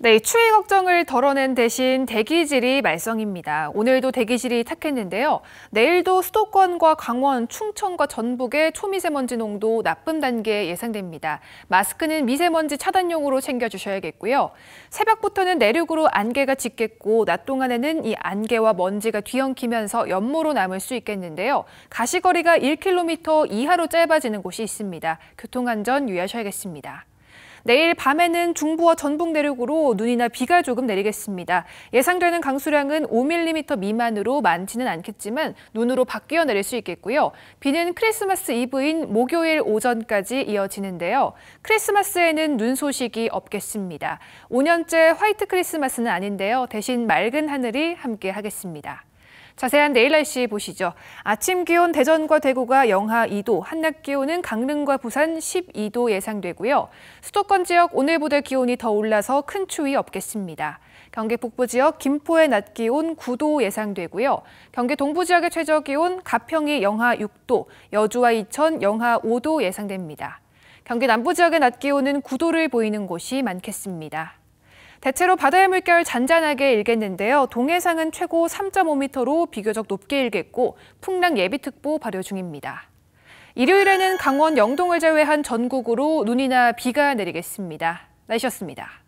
네, 추위 걱정을 덜어낸 대신 대기질이 말썽입니다. 오늘도 대기질이 탁했는데요. 내일도 수도권과 강원, 충청과 전북의 초미세먼지 농도 나쁨 단계 예상됩니다. 마스크는 미세먼지 차단용으로 챙겨주셔야겠고요. 새벽부터는 내륙으로 안개가 짙겠고 낮 동안에는 이 안개와 먼지가 뒤엉키면서 연모로 남을 수 있겠는데요. 가시거리가 1km 이하로 짧아지는 곳이 있습니다. 교통안전 유의하셔야겠습니다. 내일 밤에는 중부와 전북 내륙으로 눈이나 비가 조금 내리겠습니다. 예상되는 강수량은 5mm 미만으로 많지는 않겠지만 눈으로 바뀌어 내릴 수 있겠고요. 비는 크리스마스 이브인 목요일 오전까지 이어지는데요. 크리스마스에는 눈 소식이 없겠습니다. 5년째 화이트 크리스마스는 아닌데요. 대신 맑은 하늘이 함께 하겠습니다. 자세한 내일 날씨 보시죠. 아침 기온 대전과 대구가 영하 2도, 한낮 기온은 강릉과 부산 12도 예상되고요. 수도권 지역 오늘보다 기온이 더 올라서 큰 추위 없겠습니다. 경기 북부 지역 김포의 낮 기온 9도 예상되고요. 경기 동부 지역의 최저 기온 가평이 영하 6도, 여주와 이천 영하 5도 예상됩니다. 경기 남부 지역의 낮 기온은 9도를 보이는 곳이 많겠습니다. 대체로 바다의 물결 잔잔하게 일겠는데요. 동해상은 최고 3.5m로 비교적 높게 일겠고 풍랑 예비특보 발효 중입니다. 일요일에는 강원 영동을 제외한 전국으로 눈이나 비가 내리겠습니다. 날씨였습니다.